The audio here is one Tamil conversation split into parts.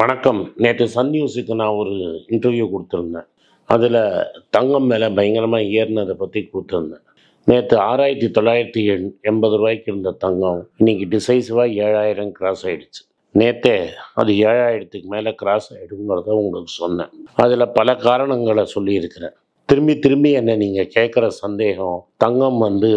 வணக்கம் நேற்று சன் நியூஸுக்கு நான் ஒரு இன்டர்வியூ கொடுத்துருந்தேன் அதில் தங்கம் மேலே பயங்கரமாக ஏறினதை பற்றி கொடுத்துருந்தேன் நேற்று ஆறாயிரத்தி தொள்ளாயிரத்தி எண் எண்பது ரூபாய்க்கு இருந்த தங்கம் இன்னைக்கு டிசைசிவாக ஏழாயிரம் கிராஸ் ஆகிடுச்சு நேற்றே அது ஏழாயிரத்துக்கு மேலே கிராஸ் ஆகிடுங்கிறத உங்களுக்கு சொன்னேன் அதில் பல காரணங்களை சொல்லியிருக்கிறேன் திரும்பி திரும்பி என்னை நீங்கள் கேட்குற சந்தேகம் தங்கம் வந்து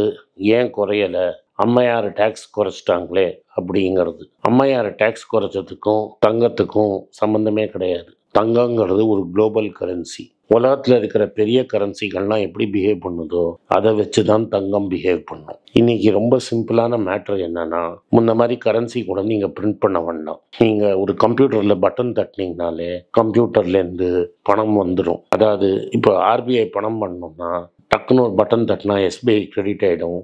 ஏன் குறையலை அம்மையார் டேக்ஸ் குறைச்சிட்டாங்களே அப்படிங்கிறது அம்மையார் டேக்ஸ் குறைச்சதுக்கும் தங்கத்துக்கும் சம்மந்தமே கிடையாது தங்கங்கிறது ஒரு குளோபல் கரன்சி உலகத்தில் இருக்கிற பெரிய கரன்சிகள்லாம் எப்படி பிஹேவ் பண்ணுதோ அதை வச்சு தான் தங்கம் பிஹேவ் பண்ணும் இன்னைக்கு ரொம்ப சிம்பிளான மேட்ரு என்னன்னா முன்ன மாதிரி கரன்சி கூட நீங்கள் பிரிண்ட் பண்ண வேண்டாம் நீங்கள் ஒரு கம்ப்யூட்டரில் பட்டன் தட்டினீங்கனாலே கம்ப்யூட்டர்லேருந்து பணம் வந்துடும் அதாவது இப்போ ஆர்பிஐ பணம் பண்ணோம்னா டக்குன்னு ஒரு பட்டன் தட்டினா எஸ்பிஐ கிரெடிட் ஆகிடும்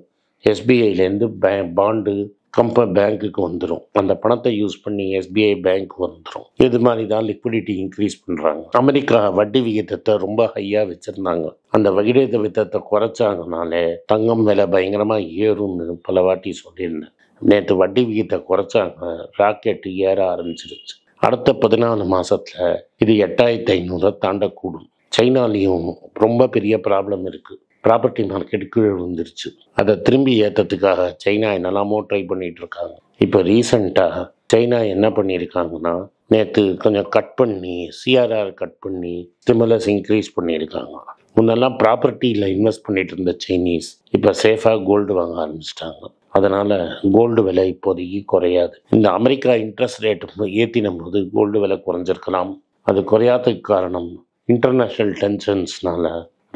எஸ்பிஐலேருந்து பே பாண்டு கம்ப பேங்க்குக்கு வந்துடும் அந்த பணத்தை யூஸ் பண்ணி எஸ்பிஐ பேங்க் வந்துடும் இது மாதிரி தான் லிக்விடிட்டி இன்க்ரீஸ் பண்ணுறாங்க அமெரிக்கா வட்டி விகிதத்தை ரொம்ப ஹையாக வச்சுருந்தாங்க அந்த வகிடத விதத்தை குறைச்சாங்கனாலே தங்கம் விலை பயங்கரமாக ஏறும்னு பல வாட்டி சொல்லியிருந்தேன் நேற்று வட்டி விகிதத்தை குறைச்சாங்க ராக்கெட்டு ஏற ஆரம்பிச்சிருச்சு அடுத்த பதினாலு மாதத்தில் இது எட்டாயிரத்தி ஐநூறை தாண்டக்கூடும் சைனாலேயும் ரொம்ப பெரிய ப்ராப்ளம் இருக்குது ப்ராப்பர்ட்டி மார்க்கெட் கீழே விழுந்துருச்சு அதை திரும்பி ஏற்றத்துக்காக சைனா என்னெல்லாமோ ட்ரை பண்ணிகிட்டு இருக்காங்க இப்போ ரீசண்டாக சைனா என்ன பண்ணியிருக்காங்கன்னா நேற்று கொஞ்சம் கட் பண்ணி சிஆர்ஆர் கட் பண்ணி ஸ்டிமுலஸ் இன்க்ரீஸ் பண்ணியிருக்காங்க முன்னெல்லாம் ப்ராப்பர்ட்டியில் இன்வெஸ்ட் பண்ணிட்டு இருந்த சைனீஸ் இப்போ சேஃபாக கோல்டு வாங்க ஆரம்பிச்சிட்டாங்க அதனால் கோல்டு விலை இப்போதைக்கு குறையாது இந்த அமெரிக்கா இன்ட்ரெஸ்ட் ரேட் ஏற்றின போது கோல்டு விலை குறைஞ்சிருக்கலாம் அது குறையாததுக்கு காரணம் இன்டர்நேஷ்னல் டென்ஷன்ஸ்னால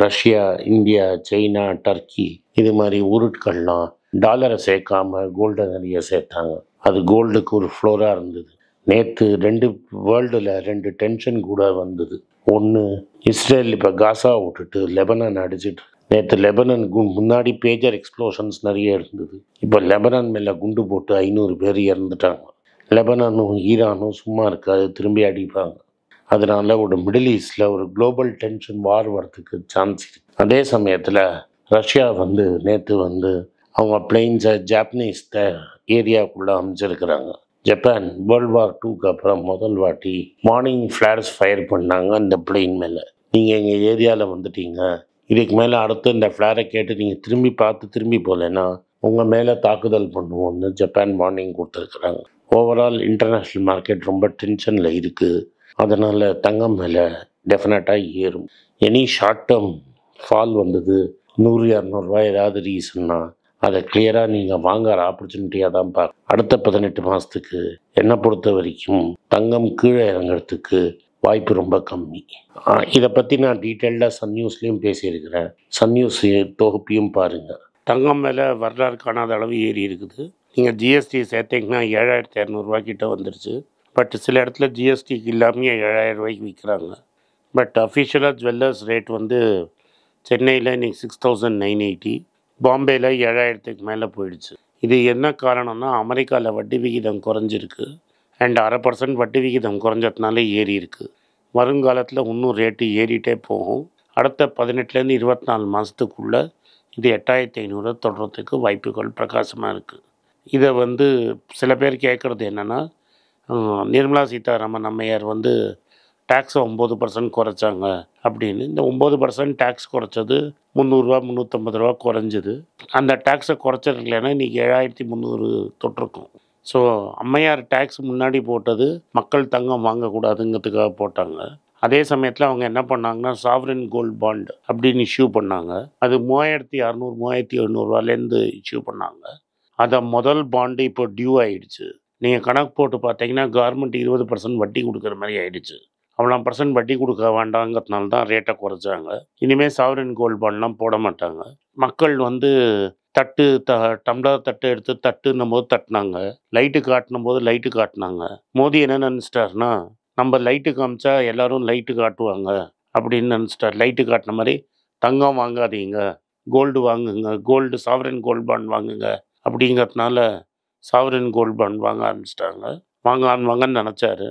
ரஷ்யா இந்தியா சைனா டர்க்கி இது மாதிரி உருட்கள்லாம் டாலரை சேர்க்காம கோல்டை நிறைய சேர்த்தாங்க அது கோல்டுக்கு ஒரு ஃப்ளோராக இருந்தது நேற்று ரெண்டு வேர்ல்டில் ரெண்டு டென்ஷன் கூட வந்தது ஒன்று இஸ்ரேல் இப்போ காசா விட்டுட்டு லெபனன் அடிச்சிட்டு நேற்று லெபனன் கு முன்னாடி பேஜர் எக்ஸ்ப்ளோஷன்ஸ் நிறைய இருந்தது இப்போ லெபனான் மேலே குண்டு போட்டு ஐநூறு பேர் இறந்துட்டாங்க லெபனானும் ஈரானும் சும்மா இருக்காது திரும்பி அடிப்பாங்க அதனால் ஒரு மிடில் ஈஸ்டில் ஒரு குளோபல் டென்ஷன் வார் வரத்துக்கு சான்ஸ் இருக்குது அதே சமயத்தில் ரஷ்யா வந்து நேற்று வந்து அவங்க பிளெயின்ஸை ஜாப்பனீஸ் ஏரியாவுக்குள்ளே அமைச்சிருக்கிறாங்க ஜப்பான் வேர்ல்டு வார் டூக்கு அப்புறம் முதல் வாட்டி மார்னிங் ஃப்ளாட்ஸ் ஃபயர் பண்ணாங்க அந்த பிளெயின் மேலே நீங்கள் எங்கள் ஏரியாவில் வந்துட்டீங்க இதுக்கு மேலே அடுத்து இந்த ஃப்ளாரை கேட்டு நீங்கள் திரும்பி பார்த்து திரும்பி போகலன்னா உங்கள் மேலே தாக்குதல் பண்ணுவோம்னு ஜப்பான் வார்னிங் கொடுத்துருக்குறாங்க ஓவரால் இன்டர்நேஷ்னல் மார்க்கெட் ரொம்ப டென்ஷனில் இருக்குது அதனால் தங்கம் மேலே டெஃபினட்டாக ஏறும் எனி ஷார்ட் டேர்ம் ஃபால் வந்தது நூறு இரநூறுவா ஏதாவது ரீசன்னா அதை கிளியராக நீங்கள் வாங்குற ஆப்பர்ச்சுனிட்டியாக தான் பாரு அடுத்த பதினெட்டு மாதத்துக்கு என்னை பொறுத்த வரைக்கும் தங்கம் கீழே இறங்கிறதுக்கு வாய்ப்பு ரொம்ப கம்மி இதை பற்றி நான் டீட்டெயில்டாக சன் நியூஸ்லேயும் பேசியிருக்கிறேன் சன் நியூஸ் தொகுப்பையும் பாருங்கள் தங்கம் மேலே வரலாறு காணாத அளவு ஏறி இருக்குது நீங்கள் ஜிஎஸ்டி சேர்த்திங்கன்னா ஏழாயிரத்தி இரநூறுவா கிட்ட வந்துருச்சு பட் சில இடத்துல ஜிஎஸ்டிக்கு இல்லாமையே ஏழாயிரம் ரூபாய்க்கு விற்கிறாங்க பட் அஃபிஷியலாக ஜுவல்லர்ஸ் ரேட் வந்து சென்னையில் இன்றைக்கி சிக்ஸ் தௌசண்ட் நைன் எயிட்டி பாம்பேயில் ஏழாயிரத்துக்கு மேலே போயிடுச்சு இது என்ன காரணம்னா அமெரிக்காவில் வட்டி விகிதம் குறைஞ்சிருக்கு அண்ட் அரை பர்சன்ட் வட்டி விகிதம் குறைஞ்சதுனால ஏறி இருக்குது வருங்காலத்தில் இன்னும் ரேட்டு ஏறிட்டே போகும் அடுத்த பதினெட்டுலேருந்து இருபத்தி நாலு மாதத்துக்குள்ளே இது எட்டாயிரத்தி ஐநூறு தொடர்றதுக்கு வாய்ப்புகள் பிரகாசமாக இருக்குது இதை வந்து சில பேர் கேட்குறது என்னென்னா நிர்மலா சீதாராமன் அம்மையார் வந்து டேக்ஸை ஒம்பது பர்சன்ட் குறைச்சாங்க அப்படின்னு இந்த ஒம்பது பர்சன்ட் டேக்ஸ் குறைச்சது முந்நூறுரூவா முந்நூற்றம்பது ரூபா குறைஞ்சிது அந்த டேக்ஸை குறைச்சிருக்கலன்னா இன்றைக்கி ஏழாயிரத்தி முந்நூறு தொட்டிருக்கும் ஸோ அம்மையார் டேக்ஸ் முன்னாடி போட்டது மக்கள் தங்கம் வாங்கக்கூடாதுங்கிறதுக்காக போட்டாங்க அதே சமயத்தில் அவங்க என்ன பண்ணாங்கன்னா சாவரின் கோல்டு பாண்டு அப்படின்னு இஷ்யூ பண்ணாங்க அது மூவாயிரத்தி அறநூறு மூவாயிரத்தி எழுநூறுவாலேருந்து இஷ்யூ பண்ணாங்க அதை முதல் பாண்டு இப்போ டியூ ஆகிடுச்சு நீங்கள் கணக்கு போட்டு பார்த்தீங்கன்னா கவர்மெண்ட் இருபது பர்சன்ட் வட்டி கொடுக்குற மாதிரி ஆயிடுச்சு அவ்வளோ பர்சன்ட் வட்டி கொடுக்க வேண்டாங்கிறதுனால தான் ரேட்டை குறைச்சாங்க இனிமேல் சாவரின் கோல்டு பாண்ட்லாம் போட மாட்டாங்க மக்கள் வந்து தட்டு த டம்ளர் தட்டு எடுத்து தட்டுன்னும் போது தட்டினாங்க லைட்டு காட்டினும் போது லைட்டு காட்டினாங்க மோடி என்ன நினச்சிட்டாருன்னா நம்ம லைட்டு காமிச்சா எல்லாரும் லைட்டு காட்டுவாங்க அப்படின்னு நினச்சிட்டார் லைட்டு காட்டின மாதிரி தங்கம் வாங்காதீங்க கோல்டு வாங்குங்க கோல்டு சாவரின் கோல்டு பாண்ட் வாங்குங்க அப்படிங்கிறதுனால சாவரின் கோல்டு பாண்ட் வாங்க ஆரம்பிச்சிட்டாங்க வாங்க வாங்கன்னு நினச்சாரு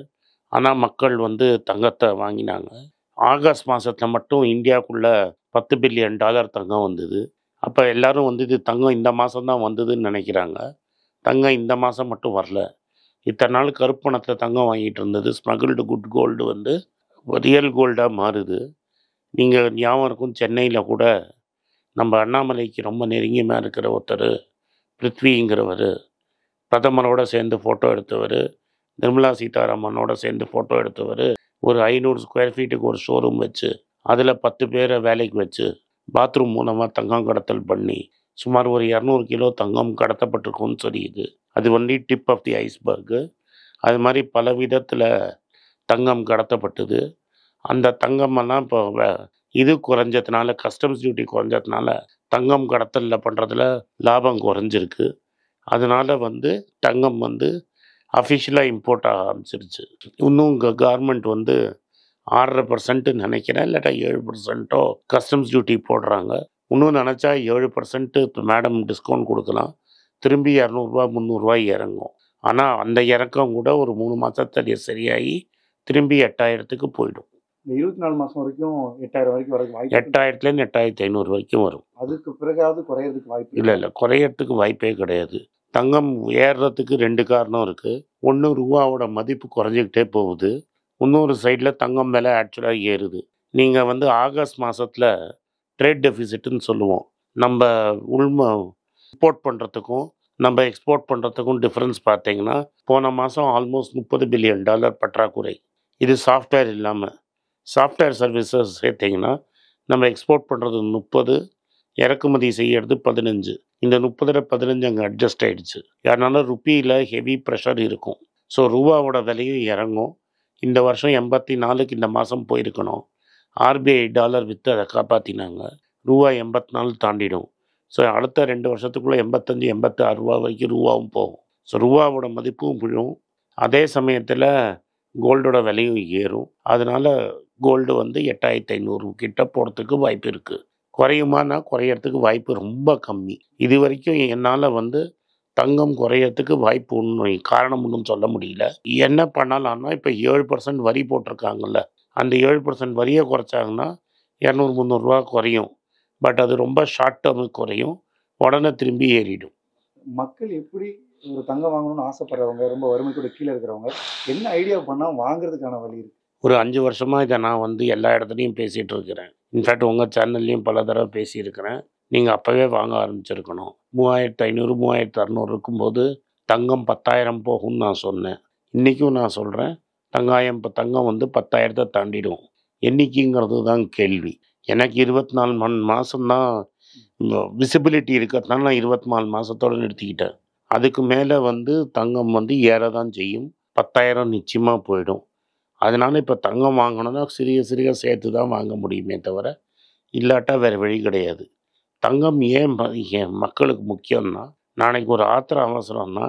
ஆனால் மக்கள் வந்து தங்கத்தை வாங்கினாங்க ஆகஸ்ட் மாதத்தில் மட்டும் இந்தியாவுக்குள்ள பத்து பில்லியன் டாலர் தங்கம் வந்தது அப்போ எல்லோரும் வந்து இது தங்கம் இந்த மாதம் தான் வந்ததுன்னு நினைக்கிறாங்க தங்கம் இந்த மாதம் மட்டும் வரல இத்தனை நாள் கருப்பணத்தில் தங்கம் வாங்கிட்டு இருந்தது ஸ்மகிள்டு குட் கோல்டு வந்து ரியல் கோல்டாக மாறுது நீங்கள் ஞாபகம் இருக்கும் சென்னையில் கூட நம்ம அண்ணாமலைக்கு ரொம்ப நெருங்கியமாக இருக்கிற ஒருத்தர் பிருத்விங்கிறவர் பிரதமரோட சேர்ந்து ஃபோட்டோ எடுத்தவர் நிர்மலா சீதாராமனோட சேர்ந்து ஃபோட்டோ எடுத்தவர் ஒரு ஐநூறு ஸ்கொயர் ஃபீட்டுக்கு ஒரு ஷோரூம் வச்சு அதில் பத்து பேரை வேலைக்கு வச்சு பாத்ரூம் மூலமாக தங்கம் கடத்தல் பண்ணி சுமார் ஒரு இரநூறு கிலோ தங்கம் கடத்தப்பட்டிருக்கும்னு சொல்லியுது அது only tip of the iceberg அது மாதிரி பல விதத்தில் தங்கம் கடத்தப்பட்டது அந்த தங்கம்மெல்லாம் இப்போ இது குறைஞ்சதுனால கஸ்டம்ஸ் டியூட்டி குறைஞ்சதுனால தங்கம் கடத்தலில் பண்ணுறதுல லாபம் குறைஞ்சிருக்கு அதனால் வந்து தங்கம் வந்து அஃபிஷியலாக இம்போர்ட் ஆக ஆரம்பிச்சிருச்சு இன்னும் கவர்மெண்ட் வந்து ஆறரை பர்சன்ட்டு நினைக்கிறேன் இல்லாட்டா ஏழு பர்சன்ட்டோ கஸ்டம்ஸ் டியூட்டி போடுறாங்க இன்னும் நினச்சா ஏழு பர்சன்ட்டு மேடம் டிஸ்கவுண்ட் கொடுக்கலாம் திரும்பி இரநூறுபா முந்நூறுரூவா இறங்கும் ஆனால் அந்த இறக்கம் கூட ஒரு மூணு மாதத்தடி சரியாகி திரும்பி எட்டாயிரத்துக்கு போயிடும் இருபத்தி நாலு மாதம் வரைக்கும் எட்டாயிரம் வரைக்கும் வரைக்கும் எட்டாயிரத்துலேருந்து எட்டாயிரத்தி ஐநூறு வரைக்கும் வரும் அதுக்கு பிறகாவது குறையிறதுக்கு வாய்ப்பு இல்லை இல்லை குறையிறதுக்கு வாய்ப்பே கிடையாது தங்கம் ஏறுறதுக்கு ரெண்டு காரணம் இருக்குது ஒன்று ரூபாவோட மதிப்பு குறைஞ்சிக்கிட்டே போகுது இன்னொரு சைடில் தங்கம் விலை ஆக்சுவலாக ஏறுது நீங்கள் வந்து ஆகஸ்ட் மாதத்தில் ட்ரேட் டெஃபிசிட்டுன்னு சொல்லுவோம் நம்ம உள்ம இம்போர்ட் பண்ணுறதுக்கும் நம்ம எக்ஸ்போர்ட் பண்ணுறதுக்கும் டிஃப்ரென்ஸ் பார்த்தீங்கன்னா போன மாதம் ஆல்மோஸ்ட் முப்பது பில்லியன் டாலர் பற்றாக்குறை இது சாஃப்ட்வேர் இல்லாமல் சாஃப்ட்வேர் சர்வீசஸ் சேர்த்திங்கன்னா நம்ம எக்ஸ்போர்ட் பண்ணுறது முப்பது இறக்குமதி செய்யறது பதினஞ்சு இந்த முப்பதுல பதினஞ்சு அங்கே அட்ஜஸ்ட் ஆகிடுச்சு அதனால் ருப்பியில் ஹெவி ப்ரெஷர் இருக்கும் ஸோ ரூபாவோட விலையும் இறங்கும் இந்த வருஷம் எண்பத்தி நாலுக்கு இந்த மாதம் போயிருக்கணும் ஆர்பிஐ டாலர் விற்று அதை காப்பாற்றினாங்க ரூபா எண்பத்தி நாலு தாண்டிடும் ஸோ அடுத்த ரெண்டு வருஷத்துக்குள்ளே எண்பத்தஞ்சு எண்பத்தி ஆறு ரூபா வரைக்கும் ரூபாவும் போகும் ஸோ ரூபாவோட மதிப்பும் விழும் அதே சமயத்தில் கோல்டோட விலையும் ஏறும் அதனால் கோல்டு வந்து எட்டாயிரத்தி ஐநூறு கிட்ட போகிறதுக்கு வாய்ப்பு இருக்குது குறையுமானா குறையறதுக்கு வாய்ப்பு ரொம்ப கம்மி இது வரைக்கும் என்னால் வந்து தங்கம் குறையறதுக்கு வாய்ப்பு ஒன்று காரணம் ஒன்றும் சொல்ல முடியல என்ன பண்ணலான்னா இப்போ ஏழு பர்சன்ட் வரி போட்டிருக்காங்கல்ல அந்த ஏழு பர்சன்ட் வரியை குறைச்சாங்கன்னா இரநூறு முந்நூறுரூவா குறையும் பட் அது ரொம்ப ஷார்ட் டேர்முக்கு குறையும் உடனே திரும்பி ஏறிடும் மக்கள் எப்படி ஒரு தங்கம் வாங்கணும்னு ஆசைப்படுறவங்க ரொம்ப வறுமைக்கூட கீழே இருக்கிறவங்க என்ன ஐடியா பண்ணால் வாங்குறதுக்கான வழி இருக்குது ஒரு அஞ்சு வருஷமாக இதை நான் வந்து எல்லா இடத்துலையும் பேசிகிட்டு இருக்கிறேன் இன்ஃபேக்ட் உங்கள் சேனல்லையும் பல தடவை பேசியிருக்கிறேன் நீங்கள் அப்போவே வாங்க ஆரம்பிச்சிருக்கணும் மூவாயிரத்து ஐநூறு மூவாயிரத்து அறநூறு இருக்கும்போது தங்கம் பத்தாயிரம் போகும்னு நான் சொன்னேன் இன்றைக்கும் நான் சொல்கிறேன் தங்காயம் இப்போ தங்கம் வந்து பத்தாயிரத்தை தாண்டிடும் என்றைக்குங்கிறது தான் கேள்வி எனக்கு இருபத்தி நாலு மணி மாதம்தான் விசிபிலிட்டி இருக்கிறதுனால நான் இருபத்தி நாலு மாதத்தோடு நிறுத்திக்கிட்டேன் அதுக்கு மேலே வந்து தங்கம் வந்து ஏற தான் செய்யும் பத்தாயிரம் நிச்சயமாக போயிடும் அதனால் இப்போ தங்கம் வாங்கணும்னா சிறிய சிறிய சேர்த்து தான் வாங்க முடியுமே தவிர இல்லாட்டா வேறு வழி கிடையாது தங்கம் ஏன் ஏன் மக்களுக்கு முக்கியம்னா நாளைக்கு ஒரு ஆத்திர அவசரம்னா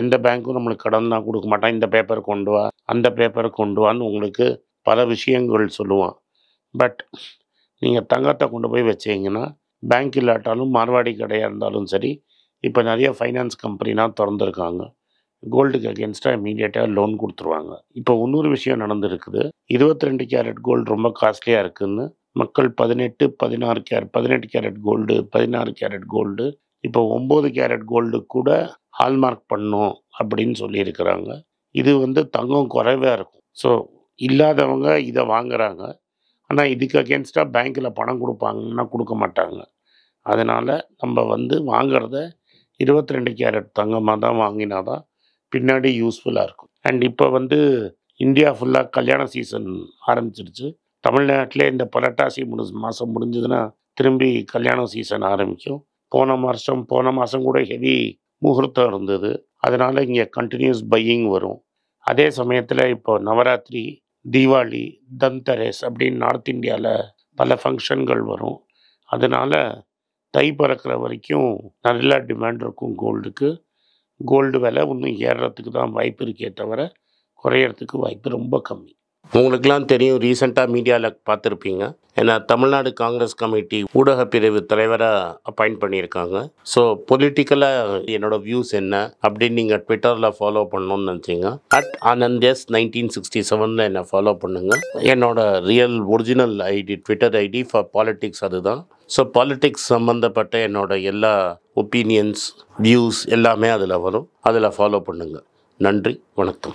எந்த பேங்க்கும் நம்மளுக்கு கடன் தான் கொடுக்க மாட்டான் இந்த பேப்பர் கொண்டு வா அந்த பேப்பர் கொண்டு வான்னு உங்களுக்கு பல விஷயங்கள் சொல்லுவான் பட் நீங்கள் தங்கத்தை கொண்டு போய் வச்சிங்கன்னா பேங்க் இல்லாட்டாலும் மார்வாடி கடையாக இருந்தாலும் சரி இப்போ நிறைய ஃபைனான்ஸ் கம்பெனிலாம் திறந்துருக்காங்க கோல்டுக்கு அகேன்ஸ்டாக இமீடியட்டாக லோன் கொடுத்துருவாங்க இப்போ இன்னொரு விஷயம் நடந்திருக்குது இருபத்தி ரெண்டு கேரட் கோல்டு ரொம்ப காஸ்ட்லியாக இருக்குதுன்னு மக்கள் பதினெட்டு பதினாறு கேரட் பதினெட்டு கேரட் கோல்டு பதினாறு கேரட் கோல்டு இப்போ ஒம்பது கேரட் கோல்டு கூட ஹால்மார்க் பண்ணும் அப்படின்னு சொல்லியிருக்கிறாங்க இது வந்து தங்கம் குறைவாக இருக்கும் ஸோ இல்லாதவங்க இதை வாங்குகிறாங்க ஆனால் இதுக்கு அகேன்ஸ்டாக பேங்க்கில் பணம் கொடுப்பாங்கன்னா கொடுக்க மாட்டாங்க அதனால் நம்ம வந்து வாங்கிறத இருபத்தி ரெண்டு கேரட் தங்கமாக தான் வாங்கினாதான் பின்னாடி யூஸ்ஃபுல்லாக இருக்கும் அண்ட் இப்போ வந்து இந்தியா ஃபுல்லாக கல்யாண சீசன் ஆரம்பிச்சிருச்சு தமிழ்நாட்டிலே இந்த புரட்டாசி முடி மாதம் முடிஞ்சதுன்னா திரும்பி கல்யாண சீசன் ஆரம்பிக்கும் போன வருஷம் போன மாதம் கூட ஹெவி முகூர்த்தம் இருந்தது அதனால் இங்கே கண்டினியூஸ் பையிங் வரும் அதே சமயத்தில் இப்போ நவராத்திரி தீபாவளி தந்தரேஸ் அப்படின்னு நார்த் இந்தியாவில் பல ஃபங்க்ஷன்கள் வரும் அதனால் தை பறக்கிற வரைக்கும் நல்லா டிமாண்ட் இருக்கும் கோல்டுக்கு கோல்டு விலை இன்னும் ஏறுறதுக்கு தான் வாய்ப்பு இருக்கே தவிர குறையறதுக்கு வாய்ப்பு ரொம்ப கம்மி உங்களுக்கெல்லாம் தெரியும் ரீசெண்டாக மீடியாவில் பார்த்துருப்பீங்க ஏன்னா தமிழ்நாடு காங்கிரஸ் கமிட்டி ஊடக பிரிவு தலைவராக அப்பாயிண்ட் பண்ணியிருக்காங்க ஸோ பொலிட்டிக்கலாக என்னோடய வியூஸ் என்ன அப்படின்னு நீங்கள் ட்விட்டரில் ஃபாலோ பண்ணணும்னு நினச்சிங்க at Anand S nineteen sixty செவனில் என்னை ஃபாலோ பண்ணுங்கள் என்னோட real original ID Twitter ID for politics அதுதான் ஸோ பாலிட்டிக்ஸ் சம்மந்தப்பட்ட என்னோட எல்லா ஒப்பீனியன்ஸ் வியூஸ் எல்லாமே அதில் வரும் அதில் ஃபாலோ பண்ணுங்கள் நன்றி வணக்கம்